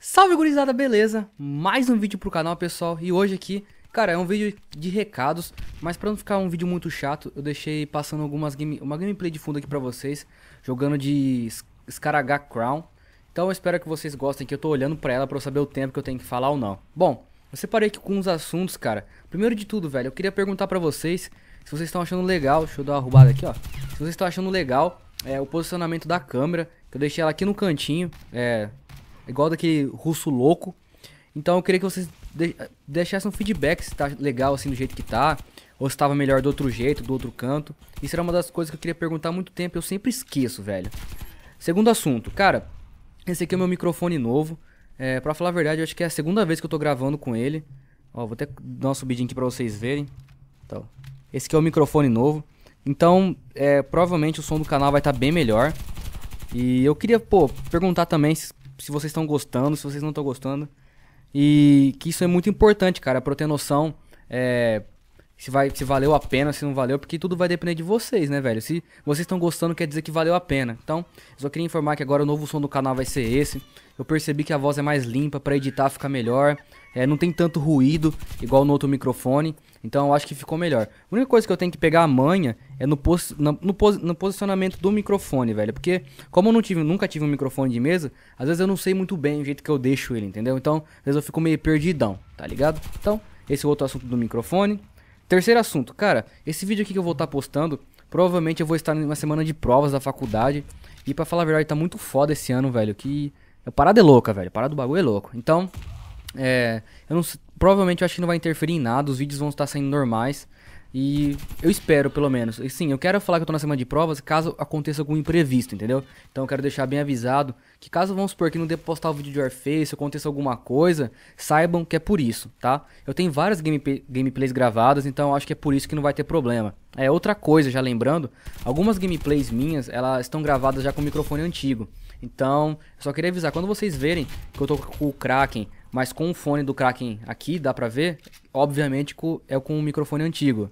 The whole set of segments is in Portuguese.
Salve gurizada, beleza? Mais um vídeo pro canal, pessoal. E hoje aqui, cara, é um vídeo de recados, mas pra não ficar um vídeo muito chato, eu deixei passando algumas game, uma gameplay de fundo aqui pra vocês, jogando de Scaragá Crown. Então eu espero que vocês gostem, que eu tô olhando pra ela pra eu saber o tempo que eu tenho que falar ou não. Bom, eu separei aqui com uns assuntos, cara. Primeiro de tudo, velho, eu queria perguntar pra vocês se vocês estão achando legal, deixa eu dar uma arrubada aqui, ó. Se vocês estão achando legal é, o posicionamento da câmera, que eu deixei ela aqui no cantinho, é, igual daquele russo louco. Então eu queria que vocês deixassem um feedback se tá legal assim do jeito que tá, ou se tava melhor do outro jeito, do outro canto. Isso era uma das coisas que eu queria perguntar há muito tempo, eu sempre esqueço, velho. Segundo assunto, cara, esse aqui é o meu microfone novo. É, pra falar a verdade, eu acho que é a segunda vez que eu tô gravando com ele. Ó, vou até dar uma subidinha aqui pra vocês verem. Então, esse aqui é o microfone novo. Então, é, provavelmente o som do canal vai estar tá bem melhor. E eu queria, pô, perguntar também se, se vocês estão gostando, se vocês não estão gostando. E que isso é muito importante, cara, pra eu ter noção é, se, vai, se valeu a pena, se não valeu, porque tudo vai depender de vocês, né, velho? Se vocês estão gostando, quer dizer que valeu a pena. Então, só queria informar que agora o novo som do canal vai ser esse. Eu percebi que a voz é mais limpa, para editar fica melhor. É, não tem tanto ruído, igual no outro microfone. Então, eu acho que ficou melhor. A única coisa que eu tenho que pegar a manha é no, pos, no, no, pos, no posicionamento do microfone, velho. Porque, como eu não tive, nunca tive um microfone de mesa, às vezes eu não sei muito bem o jeito que eu deixo ele, entendeu? Então, às vezes eu fico meio perdidão, tá ligado? Então, esse é outro assunto do microfone. Terceiro assunto, cara, esse vídeo aqui que eu vou estar tá postando, provavelmente eu vou estar numa semana de provas da faculdade. E pra falar a verdade, tá muito foda esse ano, velho. Que. A parada é louca, velho. A parada do bagulho é louco. Então, é. Eu não, provavelmente eu acho que não vai interferir em nada. Os vídeos vão estar saindo normais. E eu espero, pelo menos. E sim, eu quero falar que eu tô na semana de provas caso aconteça algum imprevisto, entendeu? Então eu quero deixar bem avisado que caso, vamos supor, que não dê pra postar o vídeo de Warface, aconteça alguma coisa, saibam que é por isso, tá? Eu tenho várias game gameplays gravadas, então acho que é por isso que não vai ter problema. É outra coisa, já lembrando, algumas gameplays minhas, elas estão gravadas já com microfone antigo. Então, eu só queria avisar, quando vocês verem que eu tô com o Kraken, mas com o fone do Kraken aqui, dá pra ver, obviamente é com o microfone antigo.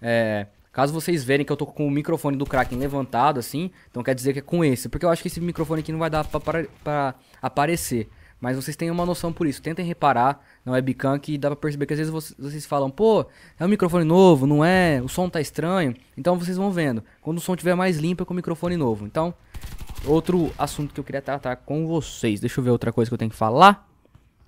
É, caso vocês verem que eu tô com o microfone do Kraken levantado, assim, então quer dizer que é com esse. Porque eu acho que esse microfone aqui não vai dar para aparecer. Mas vocês têm uma noção por isso. Tentem reparar na webcam que dá pra perceber que às vezes vocês, vocês falam, pô, é um microfone novo, não é? O som tá estranho. Então vocês vão vendo. Quando o som tiver mais limpo é com o microfone novo. Então, outro assunto que eu queria tratar com vocês. Deixa eu ver outra coisa que eu tenho que falar.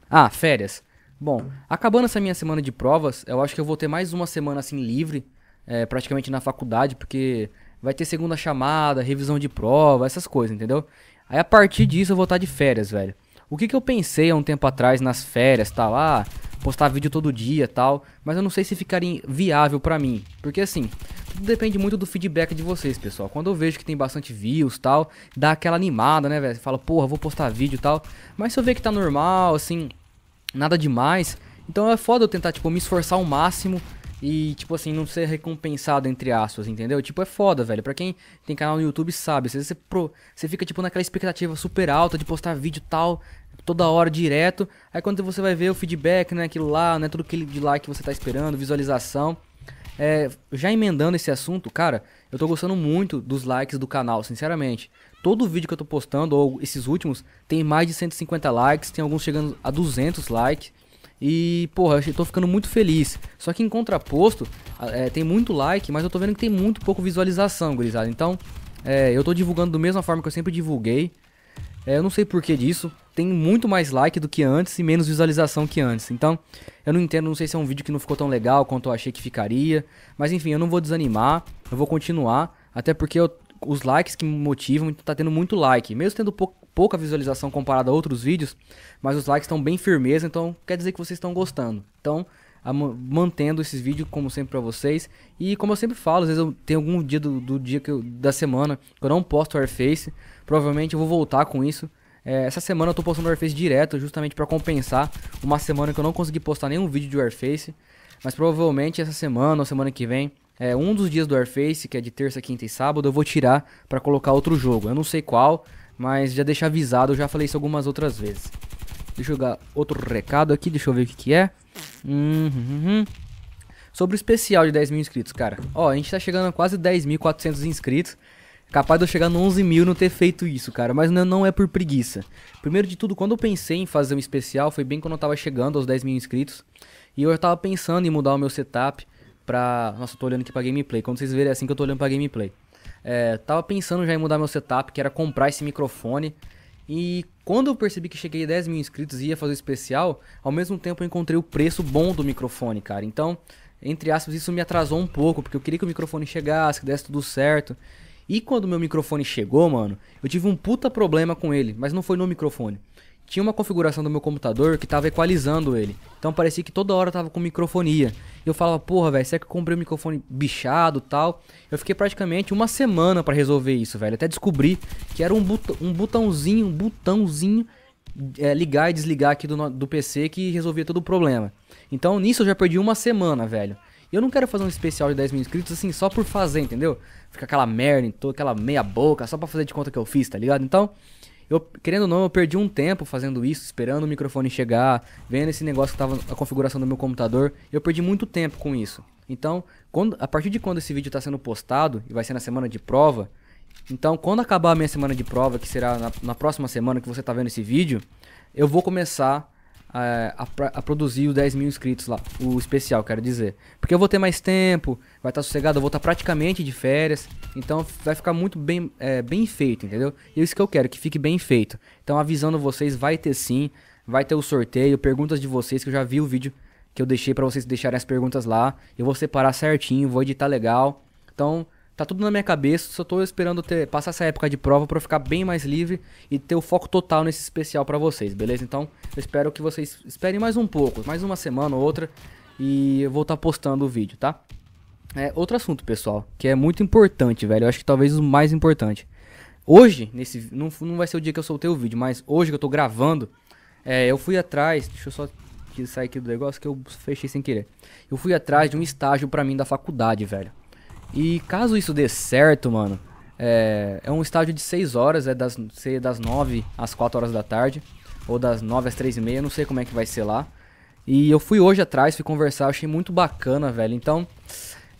Ah, férias. Bom, acabando essa minha semana de provas, eu acho que eu vou ter mais uma semana assim livre é, praticamente na faculdade, porque vai ter segunda chamada, revisão de prova, essas coisas, entendeu? Aí a partir disso eu vou estar tá de férias, velho. O que, que eu pensei há um tempo atrás nas férias, tá lá, ah, postar vídeo todo dia tal, mas eu não sei se ficaria viável para mim, porque assim, tudo depende muito do feedback de vocês, pessoal. Quando eu vejo que tem bastante views tal, dá aquela animada, né, velho? Fala, porra, vou postar vídeo tal, mas se eu ver que tá normal, assim, nada demais, então é foda eu tentar, tipo, me esforçar o máximo e, tipo assim, não ser recompensado, entre aspas, entendeu? Tipo, é foda, velho. Pra quem tem canal no YouTube sabe, às vezes você, pro, você fica, tipo, naquela expectativa super alta de postar vídeo tal, toda hora direto. Aí quando você vai ver o feedback, né, aquilo lá, né, tudo aquele de like que você tá esperando, visualização. É, já emendando esse assunto, cara, eu tô gostando muito dos likes do canal, sinceramente. Todo vídeo que eu tô postando, ou esses últimos, tem mais de 150 likes, tem alguns chegando a 200 likes. E, porra, eu tô ficando muito feliz. Só que em contraposto, é, tem muito like, mas eu tô vendo que tem muito pouco visualização, gurizada. Então, é, eu tô divulgando da mesma forma que eu sempre divulguei. É, eu não sei por que disso. Tem muito mais like do que antes e menos visualização que antes. Então, eu não entendo, não sei se é um vídeo que não ficou tão legal quanto eu achei que ficaria. Mas enfim, eu não vou desanimar, eu vou continuar. Até porque eu, os likes que me motivam, tá tendo muito like. Mesmo tendo pouco, pouca visualização comparada a outros vídeos, mas os likes estão bem firmeza, então quer dizer que vocês estão gostando. Então, mantendo esses vídeos como sempre para vocês. E como eu sempre falo, às vezes eu tenho algum dia do, do dia eu, da semana que eu não posto Airface. Provavelmente eu vou voltar com isso. É, essa semana eu tô postando Airface direto, justamente para compensar uma semana que eu não consegui postar nenhum vídeo de Airface. Mas provavelmente essa semana ou semana que vem, é, um dos dias do Airface, que é de terça, quinta e sábado, eu vou tirar para colocar outro jogo. Eu não sei qual, mas já deixa avisado, eu já falei isso algumas outras vezes. Deixa eu jogar outro recado aqui, deixa eu ver o que, que é. Hum, hum, hum, Sobre o especial de 10 mil inscritos, cara. Ó, a gente tá chegando a quase 10.400 inscritos. Capaz de eu chegar no 11 mil não ter feito isso, cara. Mas não é por preguiça. Primeiro de tudo, quando eu pensei em fazer um especial, foi bem quando eu tava chegando aos 10 mil inscritos. E eu tava pensando em mudar o meu setup pra... Nossa, eu tô olhando aqui pra gameplay. Quando vocês verem é assim que eu tô olhando pra gameplay. É, tava pensando já em mudar meu setup, que era comprar esse microfone. E quando eu percebi que cheguei a 10 mil inscritos e ia fazer o especial, ao mesmo tempo eu encontrei o preço bom do microfone, cara. Então, entre aspas, isso me atrasou um pouco, porque eu queria que o microfone chegasse, que desse tudo certo. E quando meu microfone chegou, mano, eu tive um puta problema com ele, mas não foi no microfone tinha uma configuração do meu computador que tava equalizando ele. Então parecia que toda hora tava com microfonia. E eu falava, porra, velho, será que eu comprei um microfone bichado tal? Eu fiquei praticamente uma semana para resolver isso, velho. Até descobri que era um, but um botãozinho, um botãozinho é, ligar e desligar aqui do, do PC que resolvia todo o problema. Então nisso eu já perdi uma semana, velho. E eu não quero fazer um especial de 10 mil inscritos assim só por fazer, entendeu? Fica aquela merda, toda aquela meia boca, só pra fazer de conta que eu fiz, tá ligado? Então, eu, querendo ou não, eu perdi um tempo fazendo isso, esperando o microfone chegar, vendo esse negócio que tava a configuração do meu computador. Eu perdi muito tempo com isso. Então, quando, a partir de quando esse vídeo está sendo postado, e vai ser na semana de prova, então quando acabar a minha semana de prova, que será na, na próxima semana que você está vendo esse vídeo, eu vou começar a, a, a, produzir os 10 mil inscritos lá, o especial, quero dizer. Porque eu vou ter mais tempo, vai estar tá sossegado, eu vou estar tá praticamente de férias, então vai ficar muito bem, é, bem feito, entendeu? E é isso que eu quero, que fique bem feito. Então avisando vocês, vai ter sim, vai ter o sorteio, perguntas de vocês, que eu já vi o vídeo que eu deixei para vocês deixarem as perguntas lá. Eu vou separar certinho, vou editar legal. Então Tá tudo na minha cabeça, só tô esperando ter, passar essa época de prova para ficar bem mais livre e ter o foco total nesse especial para vocês, beleza? Então, eu espero que vocês esperem mais um pouco, mais uma semana ou outra e eu vou estar tá postando o vídeo, tá? É, outro assunto, pessoal, que é muito importante, velho. Eu acho que talvez o mais importante. Hoje, nesse não, não vai ser o dia que eu soltei o vídeo, mas hoje que eu tô gravando, é, eu fui atrás, deixa eu só sair aqui do negócio que eu fechei sem querer. Eu fui atrás de um estágio para mim da faculdade, velho. E caso isso dê certo, mano, é, é um estádio de 6 horas, é das, sei das 9 às 4 horas da tarde, ou das 9 às 3 e meia, não sei como é que vai ser lá. E eu fui hoje atrás, fui conversar, achei muito bacana, velho. Então,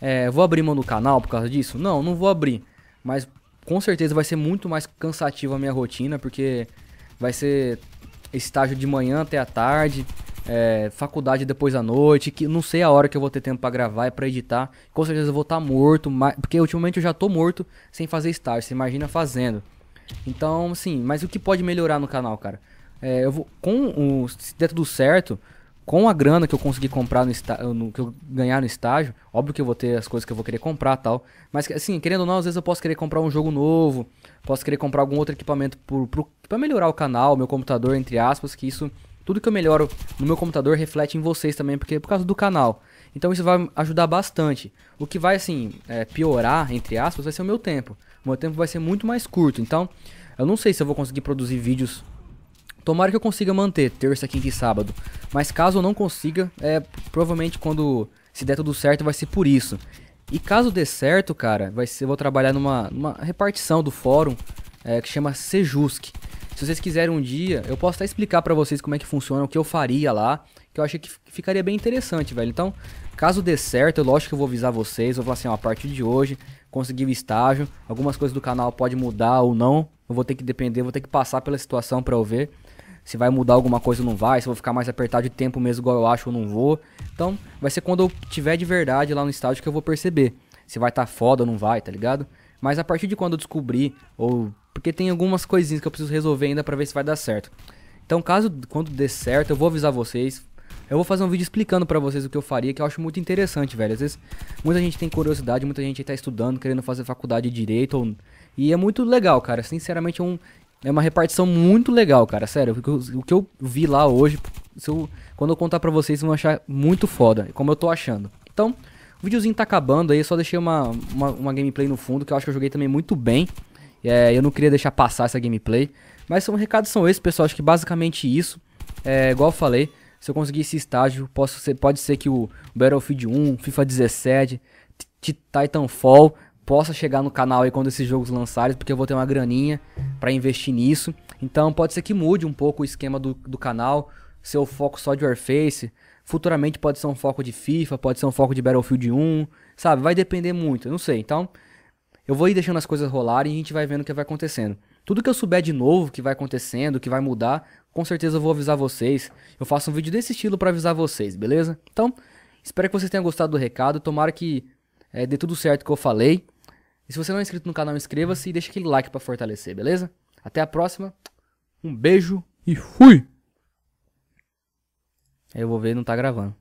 é, vou abrir mão do canal por causa disso? Não, não vou abrir. Mas com certeza vai ser muito mais cansativo a minha rotina, porque vai ser estágio de manhã até a tarde é, faculdade depois da noite, que não sei a hora que eu vou ter tempo para gravar e para editar. Com certeza eu vou estar tá morto, mas, porque ultimamente eu já tô morto sem fazer estágio, você imagina fazendo. Então, sim, mas o que pode melhorar no canal, cara? É, eu vou com o se der tudo certo, com a grana que eu consegui comprar no, estágio. que eu ganhar no estágio, óbvio que eu vou ter as coisas que eu vou querer comprar, tal. Mas assim, querendo ou não, às vezes eu posso querer comprar um jogo novo, posso querer comprar algum outro equipamento para melhorar o canal, meu computador entre aspas, que isso tudo que eu melhoro no meu computador reflete em vocês também, porque é por causa do canal. Então isso vai ajudar bastante. O que vai, assim, é, piorar, entre aspas, vai ser o meu tempo. O meu tempo vai ser muito mais curto. Então, eu não sei se eu vou conseguir produzir vídeos. Tomara que eu consiga manter terça, quinta e sábado. Mas caso eu não consiga, é provavelmente quando se der tudo certo vai ser por isso. E caso dê certo, cara, vai ser, eu vou trabalhar numa, numa repartição do fórum é, que chama Sejusk. Se vocês quiserem um dia, eu posso até explicar para vocês como é que funciona, o que eu faria lá, que eu achei que ficaria bem interessante, velho. Então, caso dê certo, eu lógico que eu vou avisar vocês, vou falar assim, ó, a partir de hoje, consegui o estágio, algumas coisas do canal pode mudar ou não, eu vou ter que depender, vou ter que passar pela situação para eu ver se vai mudar alguma coisa ou não vai, se eu vou ficar mais apertado de tempo mesmo igual eu acho ou não vou. Então, vai ser quando eu tiver de verdade lá no estádio que eu vou perceber se vai estar tá foda ou não vai, tá ligado? Mas a partir de quando eu descobrir ou porque tem algumas coisinhas que eu preciso resolver ainda para ver se vai dar certo. Então, caso quando dê certo, eu vou avisar vocês. Eu vou fazer um vídeo explicando para vocês o que eu faria, que eu acho muito interessante, velho. Às vezes, muita gente tem curiosidade, muita gente tá estudando, querendo fazer faculdade de direito. Ou... E é muito legal, cara. Sinceramente, é, um... é uma repartição muito legal, cara. Sério, o que eu, vi lá hoje, eu... quando eu contar pra vocês, vão achar muito foda, como eu tô achando. Então, o videozinho tá acabando aí, só deixei uma, uma, uma gameplay no fundo, que eu acho que eu joguei também muito bem. É, eu não queria deixar passar essa gameplay. Mas são recados são esses, pessoal. Acho que basicamente isso. É, igual eu falei, se eu conseguir esse estágio, posso ser, pode ser que o Battlefield 1, FIFA 17, Titanfall possa chegar no canal aí quando esses jogos lançarem, porque eu vou ter uma graninha para investir nisso. Então pode ser que mude um pouco o esquema do, do canal, seu foco só de Warface. Futuramente pode ser um foco de FIFA, pode ser um foco de Battlefield 1, sabe? Vai depender muito, eu não sei. Então eu vou ir deixando as coisas rolarem e a gente vai vendo o que vai acontecendo. Tudo que eu souber de novo, que vai acontecendo, que vai mudar, com certeza eu vou avisar vocês. Eu faço um vídeo desse estilo para avisar vocês, beleza? Então, espero que vocês tenham gostado do recado. Tomara que é, dê tudo certo que eu falei. E se você não é inscrito no canal, inscreva-se e deixa aquele like para fortalecer, beleza? Até a próxima. Um beijo e fui! Eu vou ver, não tá gravando.